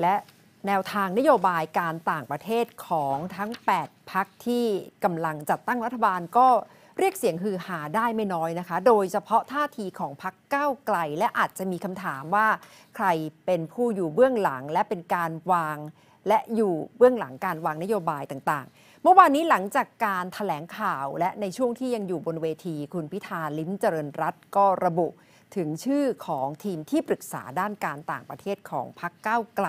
และแนวทางนโยบายการต่างประเทศของทั้ง 8พักที่กำลังจัดตั้งรัฐบาลก็เรียกเสียงฮือหาได้ไม่น้อยนะคะ โดยเฉพาะท่าทีของพักก้าวไกล และอาจจะมีคำถามว่า ใครเป็นผู้อยู่เบื้องหลังและเป็นการวางและอยู่เบื้องหลังการวางนโยบายต่างๆเมื่อวานนี้หลังจากการถแถลงข่าวและในช่วงที่ยังอยู่บนเวที คุณพิธาลิ้มเจริญรัตน์ก็ระบุถึงชื่อของทีมที่ปรึกษาด้านการต่างประเทศของพรรคก้าวไกล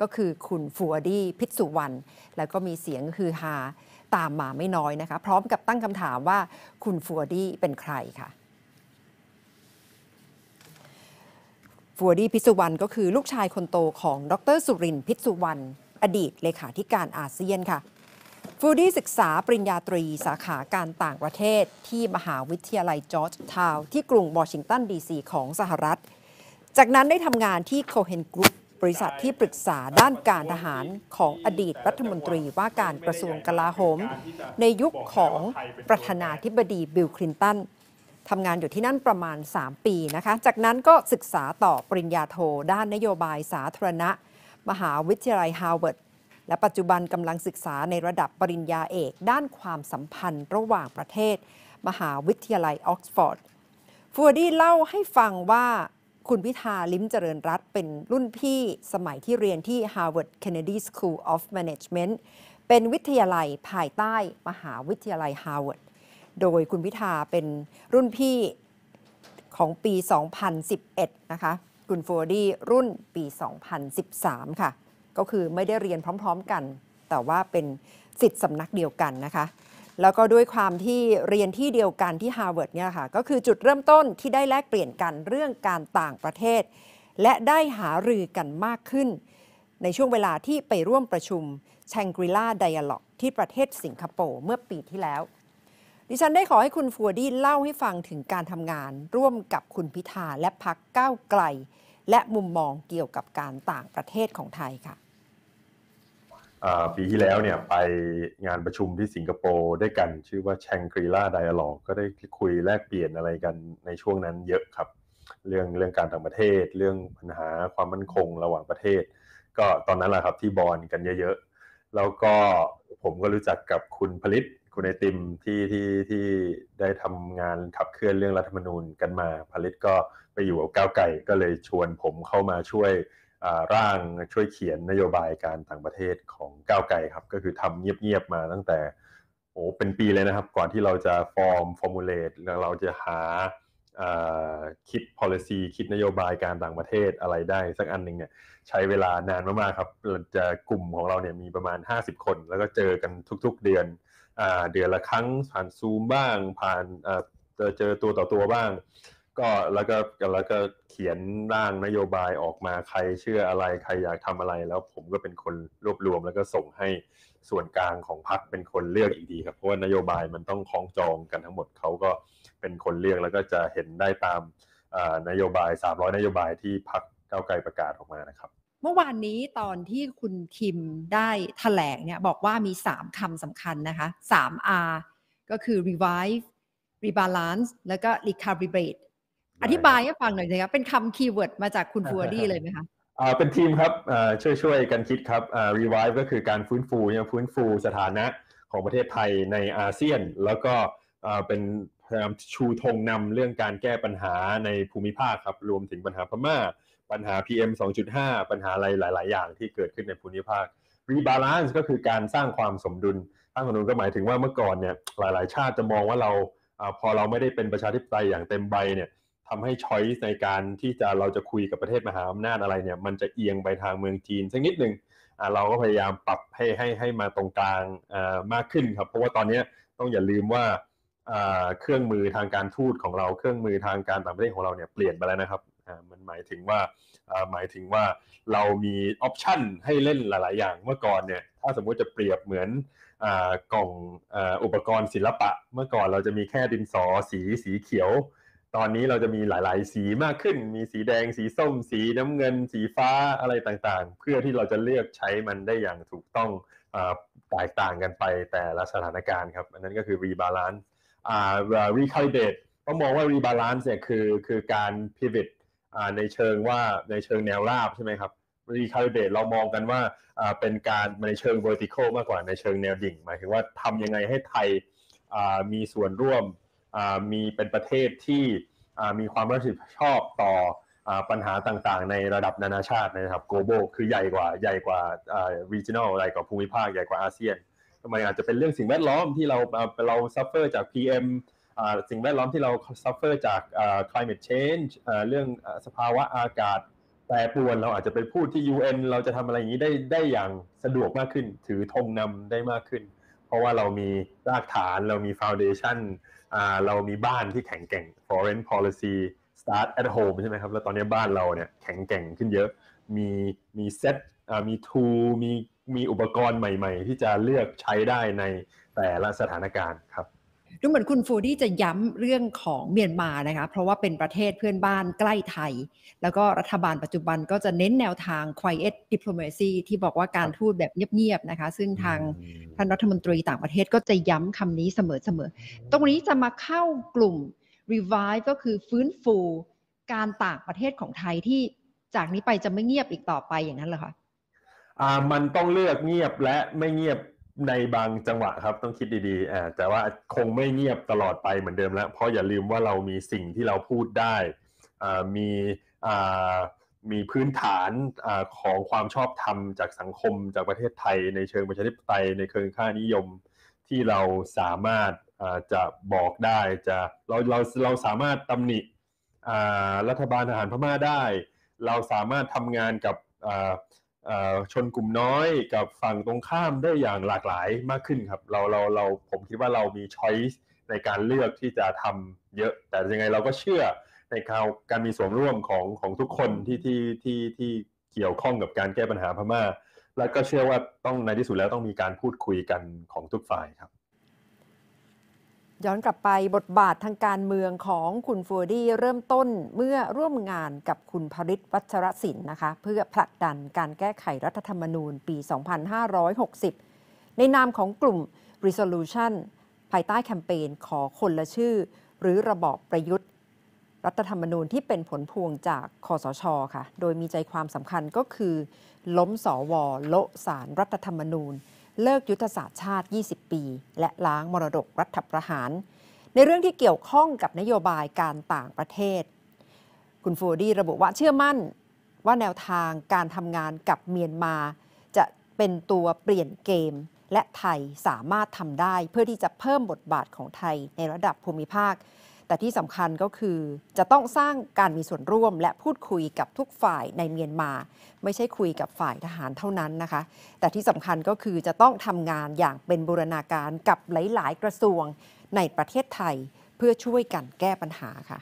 ก็คือคุณฟัวดี้พิสุวรรณแล้วก็มีเสียงฮือฮาตามมาไม่น้อยนะคะ พร้อมกับตั้งคำถามว่า คุณฟัวดี้เป็นใครคะ่ะ ฟัวดี้พิสุวรรณก็คือลูกชายคนโตของ ดรสุรินพิสุวรรณอดีตเลขาธิการอาเซียนค่ะฟูดี้ศึกษาปริญญาตรีสาขาการต่างประเทศที่มหาวิทยาลัยจอร์จทาวที่กรุงวอชิงตันดีซีของสหรัฐ จากนั้นได้ทำงานที่โคเฮนกรุ๊ปบริษัทที่ปรึกษาด้านการทหารของอดีตรัฐมนตรีว่าการกระทรวงกลาโหม ในยุคของประธานาธิบดีบิลคลินตันทำงานอยู่ที่นั่นประมาณ 3 ปีนะคะ จากนั้นก็ศึกษาต่อปริญญาโทด้านนโยบายสาธารณะ มหาวิทยาลัยฮาร์วาร์ดและปัจจุบันกำลังศึกษาในระดับปริญญาเอก ด้านความสัมพันธ์ระหว่างประเทศ มหาวิทยาลัยออกซฟอร์ดฟัวดี้เล่าให้ฟังว่าคุณพิธาลิ้มเจริญรัตเป็นรุ่นพี่สมัยที่เรียนที่ Harvard Kennedy School of Management เป็นวิทยาลัยภายใต้มหาวิทยาลัย Harvard โดยคุณพิธาเป็นรุ่นพี่ของปี 2011 นะคะคุณฟัวดี้รุ่นปี 2013 ค่ะก็คือไม่ได้เรียนพร้อมๆกัน แต่ว่าเป็นสิทธิ์สำนักเดียวกันนะคะ แล้วก็ด้วยความที่เรียนที่เดียวกันที่ฮาร์วาร์ดเนี่ยค่ะ ก็คือจุดเริ่มต้นที่ได้แลกเปลี่ยนกันเรื่องการต่างประเทศ และได้หารือกันมากขึ้น ในช่วงเวลาที่ไปร่วมประชุมแชงกรีลาไดอะล็อกที่ประเทศสิงคโปร์เมื่อปีที่แล้ว ดิฉันได้ขอให้คุณฟัวดี้เล่าให้ฟังถึงการทำงาน ร่วมกับคุณพิธาและพักก้าวไกล และมุมมองเกี่ยวกับการต่างประเทศของไทยค่ะปีที่แล้วเนี่ยไปงานประชุมที่สิงคโปร์ด้วยกัน ชื่อว่าแชงกรีล่าไดอะล็อกก็ได้คุยแลกเปลี่ยนอะไรกันในช่วงนั้นเยอะครับ เรื่องเรื่องการต่างประเทศ เรื่องปัญหาความมั่นคงระหว่างประเทศ ก็ตอนนั้นแหละครับที่บอลกันเยอะๆแล้วก็ผมก็รู้จักกับคุณผลิตคุณไอติมที่ที่ที่ได้ทำงานขับเคลื่อนเรื่องรัฐธรรมนูญกันมาผลิตก็ไปอยู่กับก้าวไก่ก็เลยชวนผมเข้ามาช่วยร่างช่วยเขียนนโยบายการต่างประเทศของก้าวไกลครับ ก็คือทำเงียบๆมาตั้งแต่โอ้เป็นปีเลยนะครับก่อนที่เราจะฟอร์มฟอร์มูลเลตเราจะหาคิด policy คิดนโยบายการต่างประเทศอะไรได้สักอันหนึ่งเนี่ยใช้เวลานานมากๆครับจะกลุ่มของเราเนี่ยมีประมาณ 50 คน แล้วก็เจอกันทุกๆเดือนอเดือนละครั้ง ผ่านซูมบ้างผ่านเจอตัวต่อตัวบ้างก็แล้วก็แล้วก็เขียนร่างนโยบายออกมาใครเชื่ออะไรใครอยากทำอะไรแล้วผมก็เป็นคนรวบรวม แล้วก็ส่งให้ส่วนกลางของพรรคเป็นคนเลือกอีกทีครับเพราะว่านโยบายมันต้องคล้องจองกันทั้งหมดเขาก็เป็นคนเลือกแล้วก็จะเห็นได้ตามนโยบาย 300 นโยบายที่พรรคก้าวไกลประกาศออกมานะครับเมื่อวานนี้ตอนที่คุณทิมได้ถแถลงเนี่ยบอกว่ามี 3 คำสำคัญนะคะ 3R ก็คือ revive rebalance แล้วก็ recalibrate อธิบายให้ฟังหน่อยสิครับ เป็นคำคีย์เวิร์ดมาจากคุณฟัวดี้เลยไหมคะอ่าเป็นทีมครับ ช่วยช่วยกันคิดครับ revive ก็คือการฟื้นฟูเนี่ย ฟื้นฟูสถานะของประเทศไทยในอาเซียน แล้วก็เป็นพยายามชูธงนำเรื่องการแก้ปัญหาในภูมิภาคครับ รวมถึงปัญหาพม่า ปัญหา PM 2.5 ปัญหาอะไรหลายๆ อย่างที่เกิดขึ้นในภูมิภาค rebalance ก็คือการสร้างความสมดุลสร้างสมดุลก็หมายถึงว่าเมื่อก่อนเนี่ย หลาย ๆ ชาติจะมองว่าเราอพอเราไม่ได้เป็นประชาธิปไตยอย่างเต็มใบเนี่ยทำให้ช้อยส์ในการที่จะเราจะคุยกับประเทศมหาอำนาจอะไรเนี่ยมันจะเอียงไปทางเมืองจีนสักนิดหนึ่งเราก็พยายามปรับให้ให้ให้มาตรงกลางมากขึ้นครับเพราะว่าตอนนี้ต้องอย่าลืมว่าเครื่องมือทางการทูตของเราเครื่องมือทางการต่างประเทศของเราเนี่ยเปลี่ยนไปแล้วนะครับมันหมายถึงว่าหมายถึงว่าเรามีออปชันให้เล่นหลาย ๆ อย่าง เมื่อก่อนเนี่ยถ้าสมมุติจะเปรียบเหมือนกล่องอุปกรณ์ศิลปะ เมื่อก่อนเราจะมีแค่ดินสอสีสีเขียวตอนนี้เราจะมีหลายๆ สีมากขึ้น มีสีแดง สีส้ม สีน้ำเงิน สีฟ้าอะไรต่างๆ เพื่อที่เราจะเลือกใช้มันได้อย่างถูกต้องแตกต่างกันไปแต่ละสถานการณ์ครับ อันนั้นก็คือ rebalance อา recalibrate ต้องมองว่า rebalance เนี่ยคือคือการ pivot ในเชิงว่าในเชิงแนวราบใช่ไหมครับ recalibrate เรามองกันว่าเป็นการในเชิง vertical มากกว่าในเชิงแนวดิ่ง หมายถึงว่าทำยังไงให้ไทยมีส่วนร่วมมีเป็นประเทศที่มีความรับผิดชอบต่อปัญหาต่างๆ ในระดับนานาชาตินะครับ global คือใหญ่กว่าใหญ่กว่า regional ใหญ่กว่าภูมิภาคใหญ่กว่าอาเซียนทำไมอาจจะเป็นเรื่องสิ่งแวดล้อมที่เราเรา suffer จาก PM สิ่งแวดล้อมที่เรา suffer จาก climate change เรื่องสภาวะอากาศ แต่ปวนเราอาจจะไปพูดที่ UN เราจะทำอะไรอย่างนี้ได้ได้อย่างสะดวกมากขึ้น ถือธงนำได้มากขึ้น เพราะว่าเรามีรากฐานเรามีฟาวเดชั่นเรามีบ้านที่แข็งแกร่ง foreign policy start at home ใช่ไหมครับ แล้วตอนนี้บ้านเรา เนี่ย แข็งแกร่งขึ้นเยอะ มี มี เซตมีทูมี มีอุปกรณ์ใหม่ๆ ที่จะเลือกใช้ได้ในแต่ละสถานการณ์ ครับดูเหมือนคุณฟูดี้จะย้ำเรื่องของเมียนมานะคะเพราะว่าเป็นประเทศเพื่อนบ้านใกล้ไทย แล้วก็รัฐบาลปัจจุบันก็จะเน้นแนวทาง quiet diplomacy ที่บอกว่าการทูตแบบเงียบๆนะคะ ซึ่งทางท่านรัฐมนตรีต่างประเทศก็จะย้ำคำนี้เสมอๆตรงนี้จะมาเข้ากลุ่ม revive ก็คือฟื้นฟู การต่างประเทศของไทยที่จากนี้ไปจะไม่เงียบอีกต่อไปอย่างนั้นเหรอคะอ่ามันต้องเลือกเงียบและไม่เงียบในบางจังหวะครับต้องคิดดีๆ แต่ว่าคงไม่เงียบตลอดไปเหมือนเดิมแล้วเพราะอย่าลืมว่าเรามีสิ่งที่เราพูดได้มีมีพื้นฐานอของความชอบธรรมจากสังคมจากประเทศไทย ในเชิงประชาธิปไตยในเชิงค่านิยมที่เราสามารถจะบอกได้ จะเราเราเราสามารถตำหนิรัฐบาลทหารพม่าได้ เราสามารถทำงานกับชนกลุ่มน้อยกับฝั่งตรงข้ามได้อย่างหลากหลายมากขึ้นครับเราเราเราผมคิดว่าเรามีช้อยส์ในการเลือกที่จะทำเยอะ แต่ยังไงเราก็เชื่อในข่าวการมีส่วนร่วมของของทุกคนที่ที่ที่ที่เกี่ยวข้องกับการแก้ปัญหาพม่าและก็เชื่อว่าต้องในที่สุดแล้วต้องมีการพูดคุยกันของทุกฝ่ายครับย้อนกลับไปบทบาททางการเมืองของคุณฟัวดี้เริ่มต้นเมื่อร่วมงานกับคุณพริตวัชรศิลป์นะคะ เพื่อผลักดันการแก้ไขรัฐธรรมนูญปี 2560 ในนามของกลุ่ม Resolution ภายใต้แคมเปญขอคนละชื่อ หรือระบอบประยุทธ์ รัฐธรรมนูญที่เป็นผลพวงจากคอสชอค่ะ โดยมีใจความสำคัญก็คือ ล้มสอวอละสารรัฐธรรมนูญเลิกยุทธศาสตร์ชาติ 20 ปี และล้างมรดกรัฐประหาร ในเรื่องที่เกี่ยวข้องกับนโยบายการต่างประเทศ คุณฟูดีระบุว่าเชื่อมั่นว่าแนวทางการทำงานกับเมียนมา จะเป็นตัวเปลี่ยนเกม และไทยสามารถทำได้เพื่อที่จะเพิ่มบทบาทของไทยในระดับภูมิภาคแต่ที่สำคัญก็คือจะต้องสร้างการมีส่วนร่วมและพูดคุยกับทุกฝ่ายในเมียนมา ไม่ใช่คุยกับฝ่ายทหารเท่านั้นนะคะ แต่ที่สำคัญก็คือจะต้องทำงานอย่างเป็นบูรณาการกับหลาย ๆ กระทรวงในประเทศไทย เพื่อช่วยกันแก้ปัญหาค่ะ